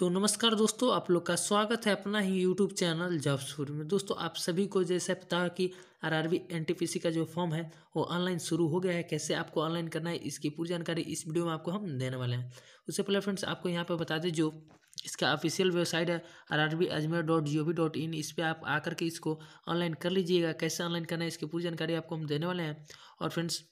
तो नमस्कार दोस्तों आप लोग का स्वागत है अपना ही यूट्यूब चैनल जॉब्स में दोस्तों आप सभी को जैसे पता है कि आरआरबी एनटीपीसी का जो फॉर्म है वो ऑनलाइन शुरू हो गया है कैसे आपको ऑनलाइन करना है इसकी पूरी जानकारी इस वीडियो में आपको हम देने वाले हैं उससे पहले फ्रेंड्स आपको यहाँ पर बता दें जो इसका ऑफिशियल वेबसाइट है R R B Ajmer dot G O V dot in इस पर आप आकर के इसको ऑनलाइन कर लीजिएगा कैसे ऑनलाइन करना है इसकी पूरी जानकारी आपको हम देने वाले हैं और फ्रेंड्स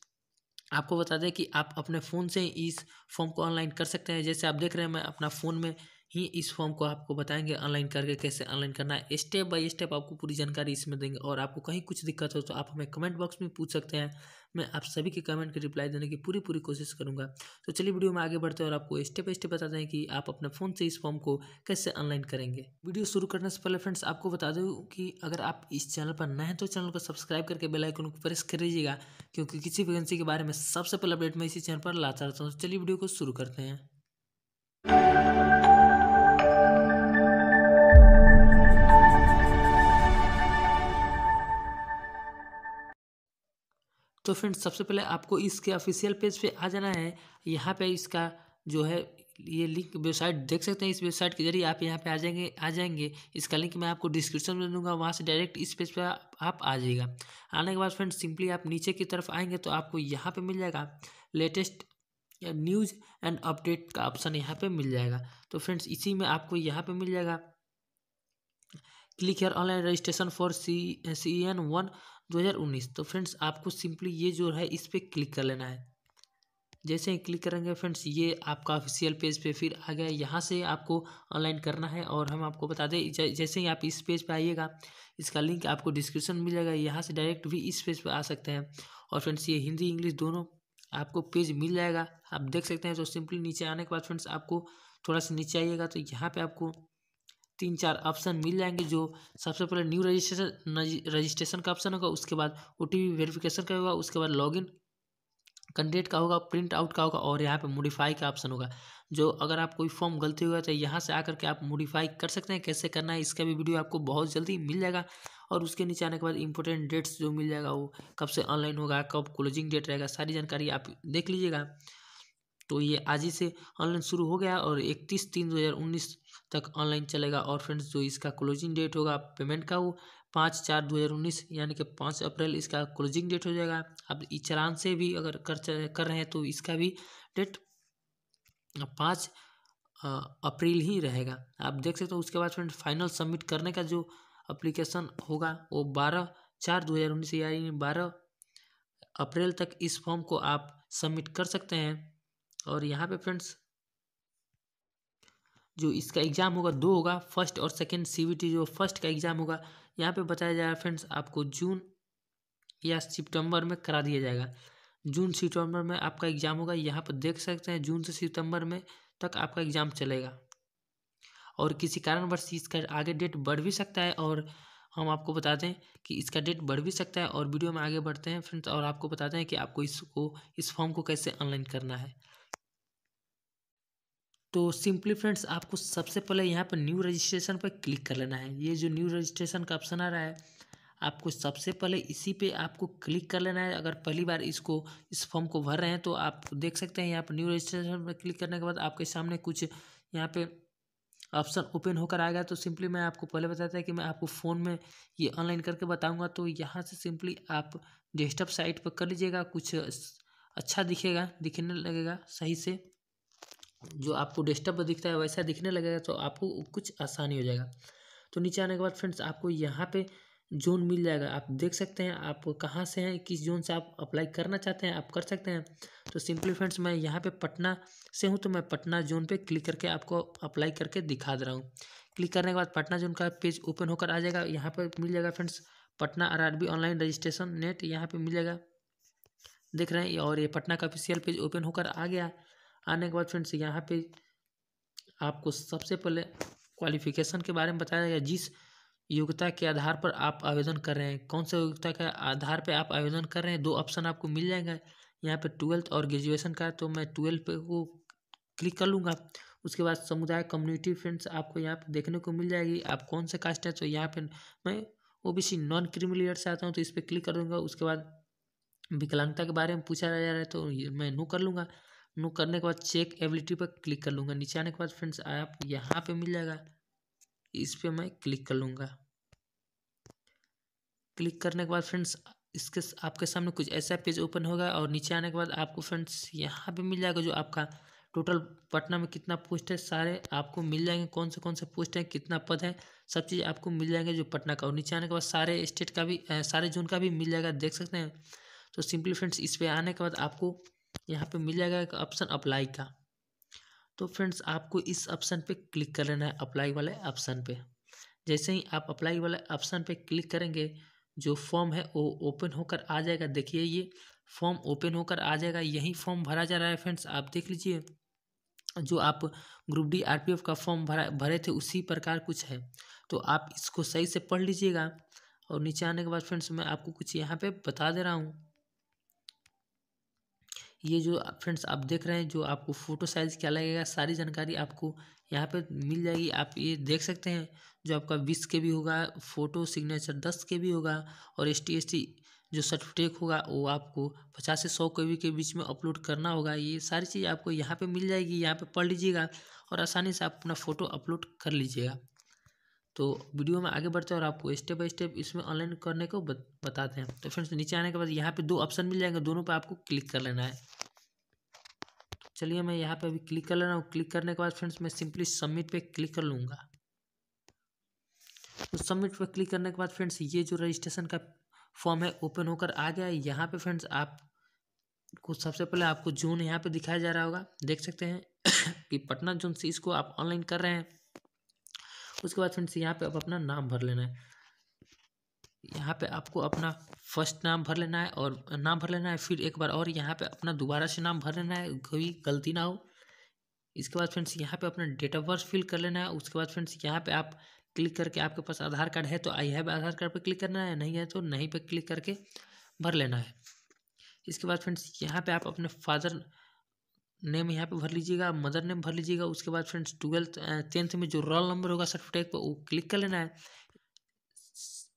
आपको बता दें कि आप अपने फ़ोन से इस फॉर्म को ऑनलाइन कर सकते हैं जैसे आप देख रहे हैं मैं अपना फ़ोन में ही इस फॉर्म को आपको बताएंगे ऑनलाइन करके कैसे ऑनलाइन करना है स्टेप बाय स्टेप आपको पूरी जानकारी इसमें देंगे और आपको कहीं कुछ दिक्कत हो तो आप हमें कमेंट बॉक्स में पूछ सकते हैं मैं आप सभी के कमेंट की रिप्लाई देने की पूरी पूरी कोशिश करूँगा तो चलिए वीडियो में आगे बढ़ते हैं और आपको स्टेप बाय स्टेप बताते हैं कि आप अपने फ़ोन से इस फॉर्म को कैसे ऑनलाइन करेंगे वीडियो शुरू करने से पहले फ्रेंड्स आपको बता दूँ कि अगर आप इस चैनल पर नए हैं तो चैनल को सब्सक्राइब करके बेलाइकन को प्रेस कर लीजिएगा क्योंकि किसी वैकेंसी के बारे में सबसे पहले अपडेट मैं इसी चैनल पर लाता रहता हूँ तो चलिए वीडियो को शुरू करते हैं तो फ्रेंड्स सबसे पहले आपको इसके ऑफिशियल पेज पे आ जाना है यहाँ पे इसका जो है ये लिंक वेबसाइट देख सकते हैं इस वेबसाइट के जरिए आप यहाँ पे आ जाएंगे आ जाएंगे इसका लिंक मैं आपको डिस्क्रिप्शन में दूंगा वहाँ से डायरेक्ट इस पेज पे आप, आ जाएगा आने के बाद फ्रेंड्स सिंपली आप नीचे की तरफ आएंगे तो आपको यहाँ पे मिल जाएगा लेटेस्ट न्यूज़ एंड अपडेट का ऑप्शन यहाँ पर मिल जाएगा तो फ्रेंड्स इसी में आपको यहाँ पर मिल जाएगा click here online registration for C C N one 2019 तो फ्रेंड्स आपको सिंपली ये जो है इस पर क्लिक कर लेना है जैसे ही क्लिक करेंगे फ्रेंड्स ये आपका ऑफिशियल पेज पे फिर आ गया यहाँ से आपको ऑनलाइन करना है और हम आपको बता दें जैसे ही आप इस पेज पे आइएगा इसका लिंक आपको डिस्क्रिप्शन मिल जाएगा यहाँ से डायरेक्ट भी इस पेज पे आ सकते हैं और फ्रेंड्स ये हिंदी इंग्लिश दोनों आपको पेज मिल जाएगा आप देख सकते हैं तो सिंपली नीचे आने के बाद फ्रेंड्स आपको थोड़ा सा नीचे आइएगा तो यहाँ पर आपको तीन चार ऑप्शन मिल जाएंगे जो सबसे पहले न्यू रजिस्ट्रेशन रजिस्ट्रेशन का ऑप्शन होगा उसके बाद ओ टी पी वेरिफिकेशन का होगा उसके बाद लॉगिन कैंडिडेट का होगा प्रिंट आउट का होगा और यहाँ पे मॉडिफाई का ऑप्शन होगा जो अगर आप कोई फॉर्म गलती हुआ तो यहाँ से आकर के आप मॉडिफाई कर सकते हैं कैसे करना है इसका भी वीडियो आपको बहुत जल्दी मिल जाएगा और उसके नीचे आने के बाद इंपॉर्टेंट डेट्स जो मिल जाएगा वो कब से ऑनलाइन होगा कब क्लोजिंग डेट रहेगा सारी जानकारी आप देख लीजिएगा तो ये आज ही से ऑनलाइन शुरू हो गया और इकतीस तीन दो हज़ार उन्नीस तक ऑनलाइन चलेगा और फ्रेंड्स जो इसका क्लोजिंग डेट होगा पेमेंट का वो पाँच चार दो हज़ार उन्नीस यानी कि पाँच अप्रैल इसका क्लोजिंग डेट हो जाएगा अब इस चलान से भी अगर कर कर रहे हैं तो इसका भी डेट पाँच अप्रैल ही रहेगा आप देख सकते हो तो उसके बाद फ्रेंड फाइनल सबमिट करने का जो अप्लीकेशन होगा वो बारह चार दो हज़ार उन्नीस यानी बारह अप्रैल तक इस फॉर्म को आप सबमिट कर सकते हैं और यहाँ पे फ्रेंड्स जो इसका एग्ज़ाम होगा दो होगा फर्स्ट और सेकेंड सी जो फर्स्ट का एग्ज़ाम होगा यहाँ पे बताया जा रहा है फ्रेंड्स आपको जून या सितंबर में करा दिया जाएगा जून सितंबर में आपका एग्ज़ाम होगा यहाँ पर देख सकते हैं जून से सितंबर में तक आपका एग्ज़ाम चलेगा और किसी कारणवश इसका आगे डेट बढ़ भी सकता है और हम आपको बताते हैं कि इसका डेट बढ़ भी सकता है और वीडियो में आगे बढ़ते हैं फ्रेंड्स और आपको बताते हैं कि आपको इसको इस फॉर्म को कैसे ऑनलाइन करना है तो सिंपली फ्रेंड्स आपको सबसे पहले यहाँ पर न्यू रजिस्ट्रेशन पर क्लिक कर लेना है ये जो न्यू रजिस्ट्रेशन का ऑप्शन आ रहा है आपको सबसे पहले इसी पे आपको क्लिक कर लेना है अगर पहली बार इसको इस फॉर्म को भर रहे हैं तो आप देख सकते हैं यहाँ पर न्यू रजिस्ट्रेशन पर क्लिक करने के बाद आपके सामने कुछ यहाँ पे ऑप्शन ओपन होकर आएगा तो सिंपली मैं आपको पहले बताता है कि मैं आपको फ़ोन में ये ऑनलाइन करके बताऊँगा तो यहाँ से सिंपली आप डेस्कटॉप साइट पर कर लीजिएगा कुछ अच्छा दिखेगा दिखने लगेगा सही से जो आपको डेस्कटॉप दिखता है वैसा दिखने लगेगा तो आपको कुछ आसानी हो जाएगा तो नीचे आने के बाद फ्रेंड्स आपको यहाँ पे जोन मिल जाएगा आप देख सकते हैं आप कहाँ से हैं किस जोन से आप अप्लाई करना चाहते हैं आप कर सकते हैं तो सिंपली फ्रेंड्स मैं यहाँ पे पटना से हूँ तो मैं पटना जोन पे क्लिक करके आपको अप्लाई करके दिखा दे रहा हूँ क्लिक करने के बाद पटना जोन का पेज ओपन होकर आ जाएगा यहाँ पर मिल जाएगा friends Patna R online registration net यहाँ पर मिल जाएगा देख रहे हैं और ये पटना का ऑफिशियल पेज ओपन होकर आ गया आने के बाद फ्रेंड्स यहाँ पे आपको सबसे पहले क्वालिफिकेशन के बारे में बताया जाएगा जिस योग्यता के आधार पर आप आवेदन कर रहे हैं कौन सा योग्यता के आधार पर आप आवेदन कर रहे हैं दो ऑप्शन आपको मिल जाएंगे यहाँ पर ट्वेल्थ और ग्रेजुएशन का तो मैं ट्वेल्थ को क्लिक कर लूँगा उसके बाद समुदाय कम्युनिटी फ्रेंड्स आपको यहाँ पर देखने को मिल जाएगी आप कौन से कास्ट है तो यहाँ पे मैं ओबीसी नॉन क्रिमिलियर से आता हूँ तो इस पर क्लिक कर दूँगा उसके बाद विकलांगता के बारे में पूछा जा रहा है तो मैं नो कर लूँगा नो करने के बाद चेक एबिलिटी पर क्लिक कर लूँगा नीचे आने के बाद फ्रेंड्स आप यहाँ पे मिल जाएगा इस पर मैं क्लिक कर लूँगा क्लिक करने के बाद फ्रेंड्स इसके आपके सामने कुछ ऐसा पेज ओपन होगा और नीचे आने के बाद आपको फ्रेंड्स यहाँ पे मिल जाएगा जो आपका टोटल पटना में कितना पोस्ट है सारे आपको मिल जाएंगे कौन से कौन से पोस्ट हैं कितना पद है सब चीज़ आपको मिल जाएंगे जो पटना का और नीचे आने के बाद सारे स्टेट का भी सारे जोन का भी मिल जाएगा देख सकते हैं तो सिंपली फ्रेंड्स इस पर आने के बाद आपको यहाँ पे मिल जाएगा एक ऑप्शन अप्लाई का तो फ्रेंड्स आपको इस ऑप्शन पे क्लिक कर लेना है अप्लाई वाले ऑप्शन पे जैसे ही आप अप्लाई वाले ऑप्शन पे क्लिक करेंगे जो फॉर्म है वो ओपन होकर आ जाएगा देखिए ये फॉर्म ओपन होकर आ जाएगा यही फॉर्म भरा जा रहा है फ्रेंड्स आप देख लीजिए जो आप ग्रुप डी आर का फॉर्म भरा भरे थे उसी प्रकार कुछ है तो आप इसको सही से पढ़ लीजिएगा और नीचे आने के बाद फ्रेंड्स मैं आपको कुछ यहाँ पे बता दे रहा हूँ ये जो फ्रेंड्स आप देख रहे हैं जो आपको फ़ोटो साइज़ क्या लगेगा सारी जानकारी आपको यहाँ पे मिल जाएगी आप ये देख सकते हैं जो आपका बीस के भी होगा फ़ोटो सिग्नेचर दस के भी होगा और एस टी जो सर्टिफिकेट होगा वो आपको पचास से सौ के के बीच में अपलोड करना होगा ये सारी चीज़ आपको यहाँ पे मिल जाएगी यहाँ पे पढ़ लीजिएगा और आसानी से आप अपना फ़ोटो अपलोड कर लीजिएगा तो वीडियो में आगे बढ़ते हैं और आपको स्टेप बाई स्टेप इसमें ऑनलाइन करने को बताते हैं तो फ्रेंड्स नीचे आने के बाद यहाँ पे दो ऑप्शन मिल जाएंगे दोनों पे आपको क्लिक कर लेना है चलिए मैं यहाँ पे अभी क्लिक कर लेना हूँ क्लिक करने के बाद फ्रेंड्स मैं सिंपली सबमिट पे क्लिक कर लूँगा तो सबमिट पर क्लिक करने के बाद फ्रेंड्स ये जो रजिस्ट्रेशन का फॉर्म है ओपन होकर आ गया है यहाँ पर फ्रेंड्स आप को सबसे पहले आपको जोन यहाँ पे दिखाया जा रहा होगा देख सकते हैं कि पटना जोन से इसको आप ऑनलाइन कर रहे हैं उसके बाद फ्रेंड्स यहाँ पे अब अपना नाम भर लेना है यहाँ पे आपको अपना फर्स्ट नाम भर लेना है और नाम भर लेना है फिर एक बार और यहाँ पे अपना दोबारा से नाम भर लेना है कोई गलती ना हो इसके बाद फ्रेंड्स यहाँ पे अपना डेट ऑफ बर्थ फिल कर लेना है उसके बाद फ्रेंड्स यहाँ पे आप क्लिक करके आपके पास आधार कार्ड है तो आई हैव आधार कार्ड पर क्लिक करना है नहीं है तो नहीं पर क्लिक करके भर लेना है इसके बाद फ्रेंड्स यहाँ पर आप अपने फादर नेम यहाँ पे भर लीजिएगा मदर नेम भर लीजिएगा उसके बाद फ्रेंड्स ट्वेल्थ टेंथ में जो रोल नंबर होगा सर्टिफिकेट पर वो क्लिक कर लेना है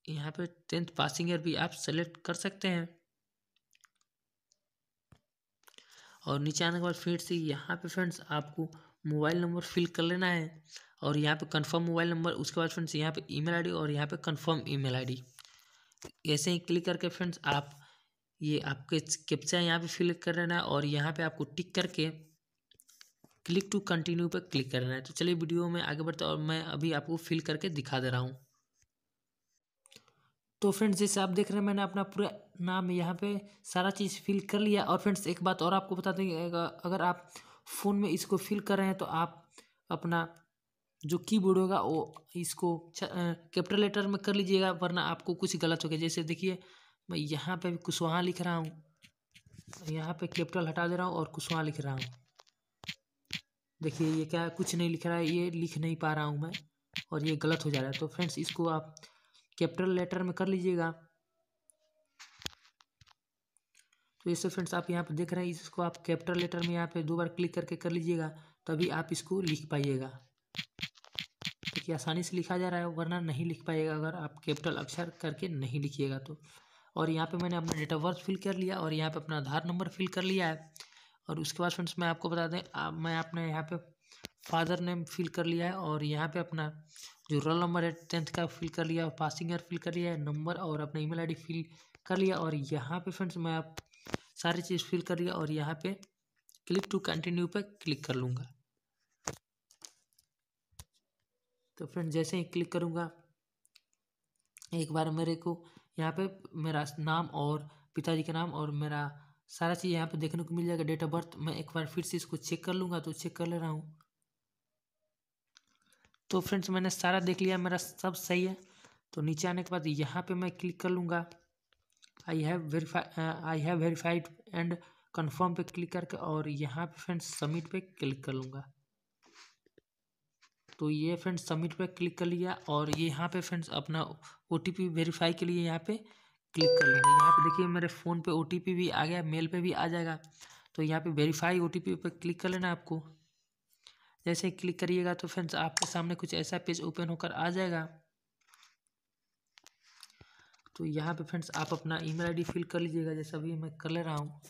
यहाँ पे टेंथ पासिंग ईयर भी आप सेलेक्ट कर सकते हैं और नीचे आने के बाद फिर से यहाँ पे फ्रेंड्स आपको मोबाइल नंबर फिल कर लेना है और यहाँ पे कंफर्म मोबाइल नंबर उसके बाद फ्रेंड्स यहाँ पे ईमेल आईडी और यहाँ पे कंफर्म ईमेल आईडी ऐसे ही क्लिक करके फ्रेंड्स आप ये आपके कैप्चा यहाँ पे फिल कर रहना है और यहाँ पे आपको टिक करके क्लिक टू कंटिन्यू पर क्लिक करना है तो चलिए वीडियो में आगे बढ़ते और मैं अभी आपको फिल करके दिखा दे रहा हूँ तो फ्रेंड्स जैसे आप देख रहे हैं मैंने अपना पूरा नाम यहाँ पे सारा चीज़ फिल कर लिया और फ्रेंड्स एक बात और आपको बता देंगे अगर आप फ़ोन में इसको फिल कर रहे हैं तो आप अपना जो कीबोर्ड होगा वो इसको कैपिटल लेटर में कर लीजिएगा वरना आपको कुछ गलत हो गया जैसे देखिए मैं यहाँ पे भी कुशवाहा लिख रहा हूँ यहाँ पे कैपिटल हटा दे रहा हूँ और कुशवाहा लिख रहा हूँ देखिए ये क्या कुछ नहीं लिख रहा है ये लिख नहीं पा रहा हूँ मैं और ये गलत हो जा रहा है तो फ्रेंड्स इसको आप कैपिटल लेटर में कर लीजिएगा तो ऐसे फ्रेंड्स आप यहाँ पर देख रहे हैं इसको आप कैपिटल लेटर में यहाँ पे दो बार क्लिक करके कर लीजिएगा तभी आप इसको लिख पाइएगा देखिए आसानी से लिखा जा रहा है वरना नहीं लिख पाएगा अगर आप कैपिटल अक्षर करके नहीं लिखिएगा तो और यहाँ पे मैंने अपना डेट ऑफ बर्थ फिल कर लिया और यहाँ पे अपना आधार नंबर फिल कर लिया है और उसके बाद फ्रेंड्स मैं आपको बता दें आप मैं अपने यहाँ पे फादर नेम फिल कर लिया है और यहाँ पे अपना जो रोल नंबर है टेंथ का फिल कर लिया पासिंग ईयर फिल कर लिया है नंबर और अपना ईमेल आईडी फिल कर लिया और यहाँ पे फ्रेंड्स मैं आप सारी चीज़ फिल कर लिया और यहाँ पे क्लिक टू कंटिन्यू पे क्लिक कर लूँगा तो फ्रेंड जैसे ही क्लिक करूँगा एक बार मेरे को यहाँ पे मेरा नाम और पिताजी का नाम और मेरा सारा चीज़ यहाँ पे देखने को मिल जाएगा डेट ऑफ बर्थ मैं एक बार फिर से इसको चेक कर लूँगा तो चेक कर ले रहा हूँ तो फ्रेंड्स मैंने सारा देख लिया मेरा सब सही है तो नीचे आने के बाद यहाँ पे मैं क्लिक कर लूँगा I have verify I have verified and confirm पे क्लिक करके और यहाँ पे फ्रेंड्स सबमिट पे क्लिक कर लूँगा तो ये फ्रेंड्स सबमिट पे क्लिक कर लिया और ये यहाँ पे फ्रेंड्स अपना ओ टी पी वेरीफाई के लिए यहाँ पे क्लिक कर लेंगे यहाँ पे देखिए मेरे फ़ोन पे ओ पी भी आ गया मेल पे भी आ जाएगा तो यहाँ पे वेरीफाई ओ टी पी पर क्लिक कर लेना आपको जैसे क्लिक करिएगा तो फ्रेंड्स आपके सामने कुछ ऐसा पेज ओपन होकर आ जाएगा तो यहाँ पे फ्रेंड्स आप अपना ईमेल आईडी फिल कर लीजिएगा जैसा अभी मैं कर ले रहा हूँ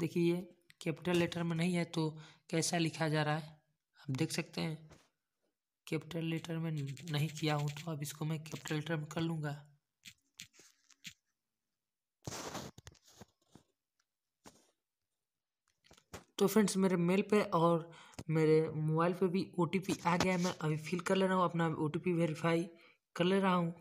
देखिए कैपिटल लेटर में नहीं है तो कैसा लिखा जा रहा है आप देख सकते हैं कैपिटल लेटर में नहीं किया हूँ तो अब इसको मैं कैपिटल लेटर में कर लूँगा तो फ्रेंड्स मेरे मेल पे और मेरे मोबाइल पे भी ओ आ गया है मैं अभी फिल कर ले रहा हूँ अपना ओ वेरीफाई कर ले रहा हूँ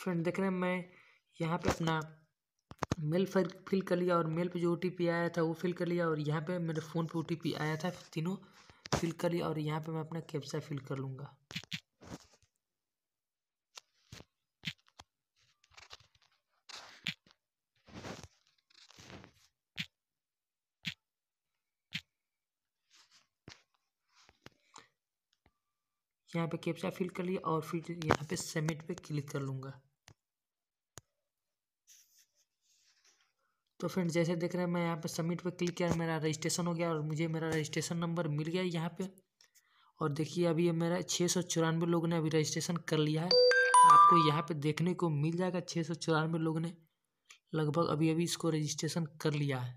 फ्रेंड देख रहे हैं मैं यहाँ पे अपना मेल फिर फिल कर लिया और मेल पे जो ओ आया था वो फिल कर लिया और यहाँ पे मेरे फ़ोन पे ओ आया था तीनों फिल कर लिया और यहाँ पे मैं अपना कैप्सा फिल कर लूँगा यहाँ पे कैप्चा फिल कर लिया और फिर यहाँ पे सबमिट पे क्लिक कर लूँगा तो फ्रेंड्स जैसे देख रहे हैं मैं यहाँ पे सबमिट पे क्लिक किया मेरा रजिस्ट्रेशन हो गया और मुझे मेरा रजिस्ट्रेशन नंबर मिल गया यहाँ पे और देखिए अभी ये मेरा छः सौ चौरानवे लोगों ने अभी रजिस्ट्रेशन कर लिया है आपको यहाँ पे देखने को मिल जाएगा छः सौ चौरानवे लोगों ने लगभग अभी अभी इसको रजिस्ट्रेशन कर लिया है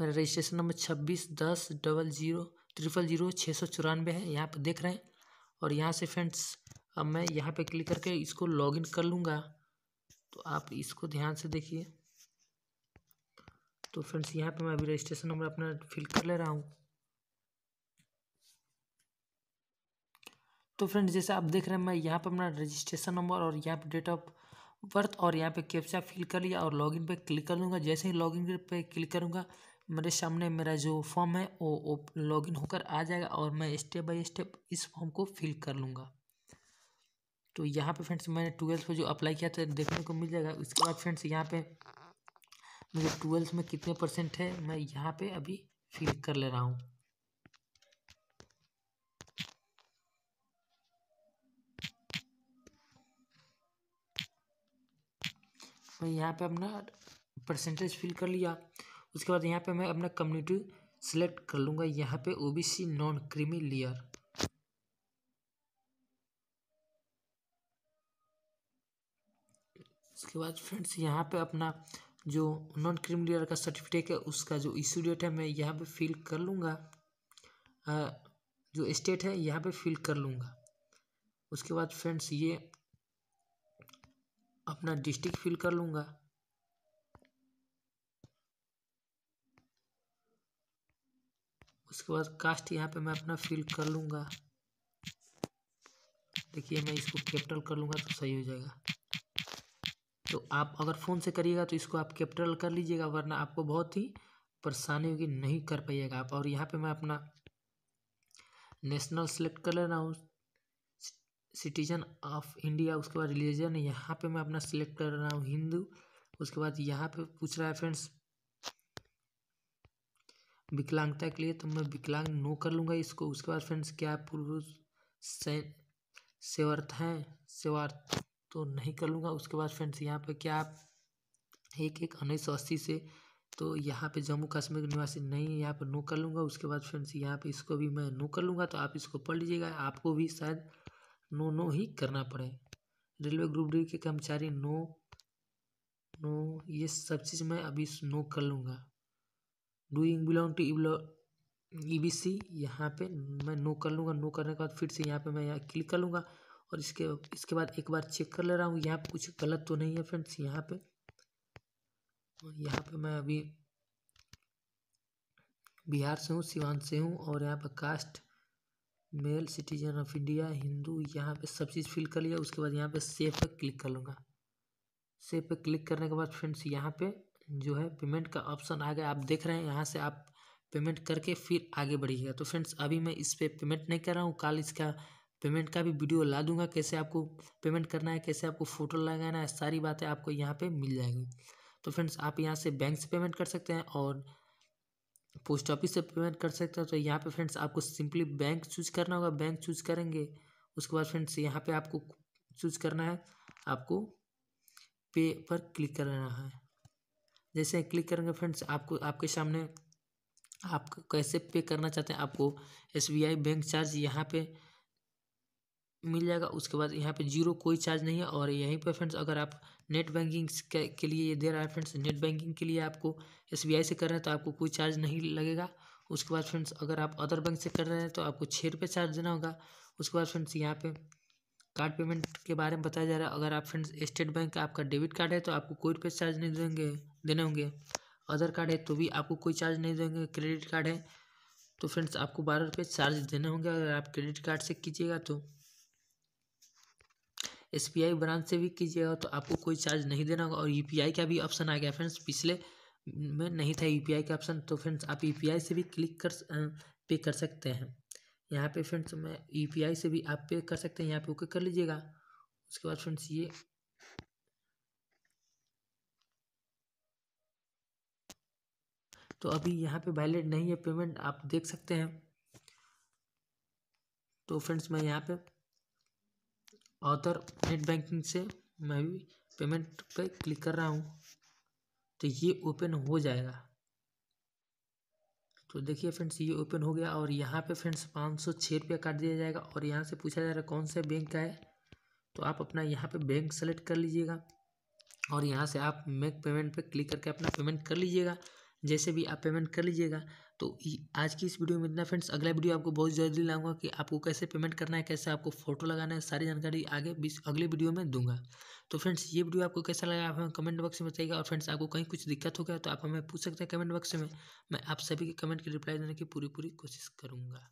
मेरा रजिस्ट्रेशन नंबर छब्बीस दस डबल जीरो ट्रिपल जीरो छः सौ चौरानवे है यहाँ पर देख रहे हैं और यहाँ से फ्रेंड्स अब मैं यहाँ पे क्लिक करके इसको लॉगिन कर लूँगा तो आप इसको ध्यान से देखिए तो फ्रेंड्स यहाँ पे मैं अभी रजिस्ट्रेशन नंबर अपना फिल कर ले रहा हूँ तो फ्रेंड्स जैसे आप देख रहे हैं मैं यहाँ पे अपना रजिस्ट्रेशन नंबर और यहाँ पे डेट ऑफ बर्थ और यहाँ पे कैप्चा फिल कर लिया और लॉगिन पे क्लिक कर लूँगा जैसे ही लॉगिन पे क्लिक करूँगा मेरे सामने मेरा जो फॉर्म है वो लॉगिन होकर आ जाएगा और मैं स्टेप बाय स्टेप इस फॉर्म को फिल कर लूँगा तो यहाँ पे फ्रेंड्स मैंने ट्वेल्थ पर जो अप्लाई किया था देखने को मिल जाएगा उसके बाद फ्रेंड्स यहाँ पे मुझे ट्वेल्थ में कितने परसेंट है मैं यहाँ पे अभी फिल कर ले रहा हूँ मैं यहाँ पे अपना परसेंटेज फिल कर लिया उसके बाद यहाँ पे मैं अपना कम्युनिटी सेलेक्ट कर लूँगा यहाँ पे ओबीसी नॉन क्रीमी लेयर उसके बाद फ्रेंड्स यहाँ पे अपना जो नॉन क्रीम का सर्टिफिकेट है उसका जो इश्यू डेट है मैं यहाँ पे फिल कर लूँगा जो स्टेट है यहाँ पे फिल कर लूँगा उसके बाद फ्रेंड्स ये अपना डिस्ट्रिक्ट फिल कर लूँगा उसके बाद कास्ट यहाँ पे मैं अपना फिल कर लूँगा देखिए मैं इसको कैपिटल कर लूँगा तो सही हो जाएगा तो आप अगर फ़ोन से करिएगा तो इसको आप कैप्टल कर लीजिएगा वरना आपको बहुत ही परेशानी होगी नहीं कर पाइएगा आप और यहाँ पे मैं अपना नेशनल सेलेक्ट कर ले रहा हूँ सिटीजन ऑफ इंडिया उसके बाद रिलीजन यहाँ पे मैं अपना सेलेक्ट कर रहा हूँ हिंदू उसके बाद यहाँ पे पूछ रहा है फ्रेंड्स विकलांगता के लिए तो मैं विकलांग नो कर लूँगा इसको उसके बाद फ्रेंड्स क्या पुरुष से सेवार्थ हैं सेवार्थ तो नहीं कर लूँगा उसके बाद फ्रेंड्स यहाँ पर क्या एक एक उन्नीस सौ अस्सी से तो यहाँ पे जम्मू कश्मीर निवासी नहीं यहाँ पर नो कर लूँगा उसके बाद फ्रेंड्स यहाँ पे इसको भी मैं नो कर लूँगा तो आप इसको पढ़ लीजिएगा आपको भी शायद नो नो ही करना पड़े रेलवे ग्रुप डी के कर्मचारी नो नो ये सब चीज़ मैं अभी नो कर लूँगा doing belong to E B C यहाँ पर मैं नो कर लूँगा नो करने के बाद फिर से यहाँ पर मैं यहाँ क्लिक कर लूँगा और इसके इसके बाद एक बार चेक कर ले रहा हूँ यहाँ पे कुछ गलत तो नहीं है फ्रेंड्स यहाँ पे यहाँ पे मैं अभी बिहार से हूँ सिवान से हूँ और यहाँ पर caste male citizen of India Hindu यहाँ पे सब चीज़ फिल कर लिया उसके बाद यहाँ पे सेव पर क्लिक कर लूँगा सेव पर क्लिक करने के बाद फ्रेंड्स यहाँ पे जो है पेमेंट का ऑप्शन आ गया आप देख रहे हैं यहाँ से आप पेमेंट करके फिर आगे बढ़िएगा तो फ्रेंड्स अभी मैं इस पर पे पेमेंट नहीं कर रहा हूँ कल इसका पेमेंट का भी वीडियो ला दूंगा कैसे आपको पेमेंट करना है कैसे आपको फ़ोटो लगाना है सारी बातें आपको यहाँ पे मिल जाएगी तो फ्रेंड्स आप यहाँ से बैंक से पेमेंट कर सकते हैं और पोस्ट ऑफिस से पेमेंट कर सकते हैं तो यहाँ पे फ्रेंड्स आपको सिंपली बैंक चूज करना होगा बैंक चूज करेंगे उसके बाद फ्रेंड्स यहाँ पर आपको चूज करना है आपको पे पर क्लिक करना है जैसे क्लिक करेंगे फ्रेंड्स आपको आपके सामने आप कैसे पे करना चाहते हैं आपको एस बैंक चार्ज यहाँ पर मिल जाएगा उसके बाद यहाँ पे जीरो कोई चार्ज नहीं है और यहीं पर फ्रेंड्स अगर आप नेट बैंकिंग के लिए ये दे रहा है फ्रेंड्स नेट बैंकिंग के लिए आपको एस से कर रहे हैं तो आपको कोई चार्ज नहीं लगेगा उसके बाद फ्रेंड्स अगर आप अदर बैंक से कर रहे हैं तो आपको छः रुपये चार्ज देना होगा उसके बाद फ्रेंड्स यहाँ पर कार्ड पेमेंट के बारे में बताया जा रहा है अगर आप फ्रेंड्स स्टेट बैंक का आपका डेबिट कार्ड है तो आपको कोई रुपये चार्ज नहीं देंगे देने होंगे अदर कार्ड है तो भी आपको कोई चार्ज नहीं देंगे क्रेडिट कार्ड है तो फ्रेंड्स आपको बारह रुपये चार्ज देने होंगे अगर आप क्रेडिट कार्ड से कीजिएगा तो एस बी आई ब्रांच से भी कीजिएगा तो आपको कोई चार्ज नहीं देना होगा और यू पी आई का भी ऑप्शन आ गया फ्रेंड्स पिछले में नहीं था यू पी आई का ऑप्शन तो फ्रेंड्स आप यू पी आई से भी क्लिक कर पे कर सकते हैं यहाँ पे फ्रेंड्स मैं यू पी आई से भी आप पे कर सकते हैं यहाँ पे ओके कर लीजिएगा उसके बाद फ्रेंड्स ये तो अभी यहाँ पे वैलिड नहीं है पेमेंट आप देख सकते हैं तो फ्रेंड्स मैं यहाँ पे अदर नेट बैंकिंग से मैं भी पेमेंट पे क्लिक कर रहा हूँ तो ये ओपन हो जाएगा तो देखिए फ्रेंड्स ये ओपन हो गया और यहाँ पे फ्रेंड्स पाँच सौ छः रुपया काट दिया जाएगा और यहाँ से पूछा जा रहा है कौन सा बैंक का है तो आप अपना यहाँ पे बैंक सेलेक्ट कर लीजिएगा और यहाँ से आप मेक पेमेंट पे क्लिक करके अपना पेमेंट कर लीजिएगा जैसे भी आप पेमेंट कर लीजिएगा तो आज की इस वीडियो में इतना फ्रेंड्स अगला वीडियो आपको बहुत जल्दी लाऊंगा कि आपको कैसे पेमेंट करना है कैसे आपको फोटो लगाना है सारी जानकारी आगे अगले वीडियो में दूंगा तो फ्रेंड्स ये वीडियो आपको कैसा लगा आप हमें कमेंट बॉक्स में बताइएगा और फ्रेंड्स आपको कहीं कुछ दिक्कत हो गया तो आप हमें पूछ सकते हैं कमेंट बॉक्स में मैं आप सभी के कमेंट की रिप्लाई देने की पूरी पूरी कोशिश करूँगा